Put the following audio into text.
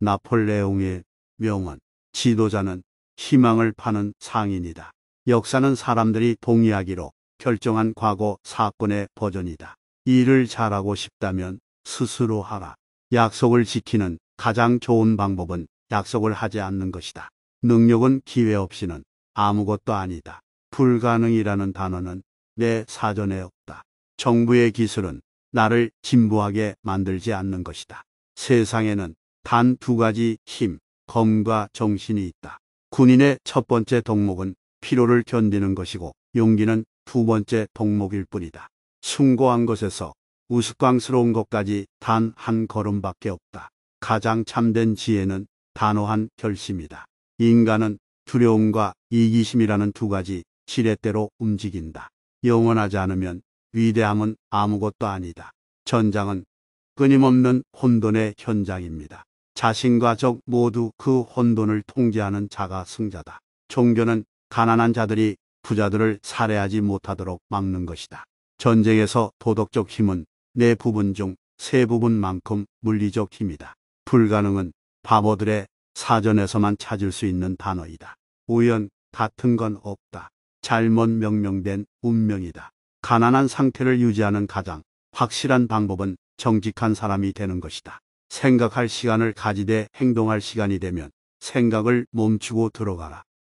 나폴레옹의 명언, 지도자는 희망을 파는 상인이다. 역사는 사람들이 동의하기로 결정한 과거 사건의 버전이다. 일을 잘하고 싶다면 스스로 하라. 약속을 지키는 가장 좋은 방법은 약속을 하지 않는 것이다. 능력은 기회 없이는 아무것도 아니다. 불가능이라는 단어는 내 사전에 없다. 정부의 기술은 나를 진부하게 만들지 않는 것이다. 세상에는 단두 가지 힘, 검과 정신이 있다. 군인의 첫 번째 덕목은 피로를 견디는 것이고 용기는 두 번째 덕목일 뿐이다. 숭고한 것에서 우스꽝스러운 것까지 단 한 걸음밖에 없다. 가장 참된 지혜는 단호한 결심이다. 인간은 두려움과 이기심이라는 두 가지 지렛대로 움직인다. 영원하지 않으면 위대함은 아무것도 아니다. 전장은 끊임없는 혼돈의 현장입니다. 자신과 적 모두 그 혼돈을 통제하는 자가 승자다. 종교는 가난한 자들이 부자들을 살해하지 못하도록 막는 것이다. 전쟁에서 도덕적 힘은 네 부분 중 세 부분만큼 물리적 힘이다. 불가능은 바보들의 사전에서만 찾을 수 있는 단어이다. 우연 같은 건 없다. 잘못 명명된 운명이다. 가난한 상태를 유지하는 가장 확실한 방법은 정직한 사람이 되는 것이다. 생각할 시간을 가지되 행동할 시간이 되면 생각을 멈추고 들어가라.